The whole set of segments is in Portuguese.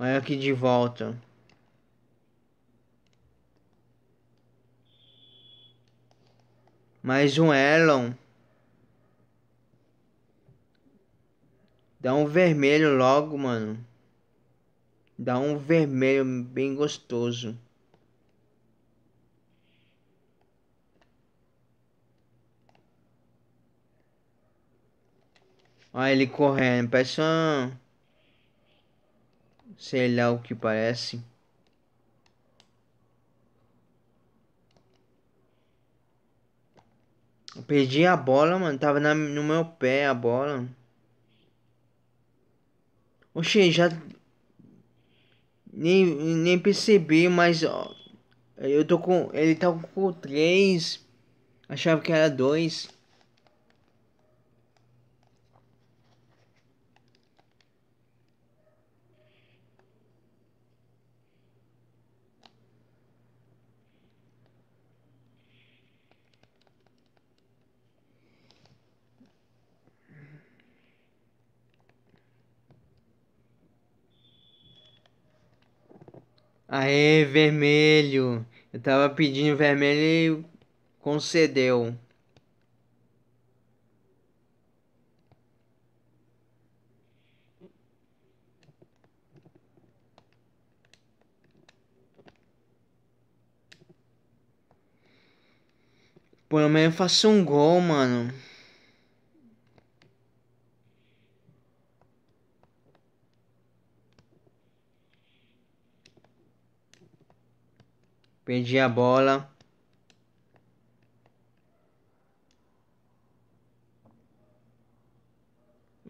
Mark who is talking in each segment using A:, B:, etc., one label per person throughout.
A: Olha aqui de volta. Mais um Elon. Dá um vermelho logo, mano. Dá um vermelho bem gostoso. Olha ele correndo, parece um sei lá o que parece. perdi a bola, mano. Tava na, no meu pé a bola. Oxê, já. Nem, nem percebi, mas. Ó, eu tô com. Ele tá com 3. Achava que era 2. Aê, vermelho. Eu tava pedindo vermelho e concedeu. Pelo menos eu faço um gol, mano. Perdi a bola.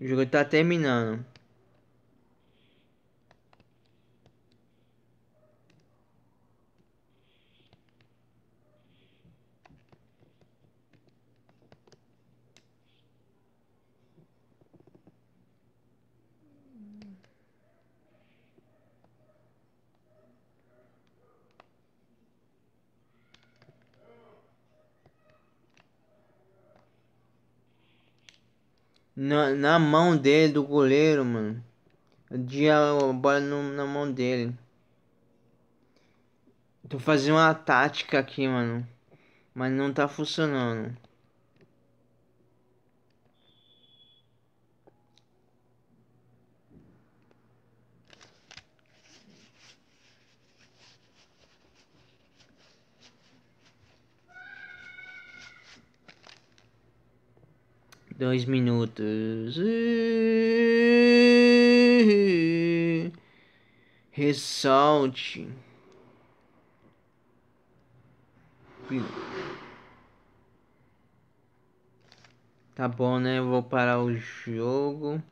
A: O jogo tá terminando. na, na mão dele, do goleiro, mano. De a bola no, na mão dele. Tô fazendo uma tática aqui, mano. Mas não tá funcionando. dois minutos. Ressalte. Tá bom, né? Eu vou parar o jogo.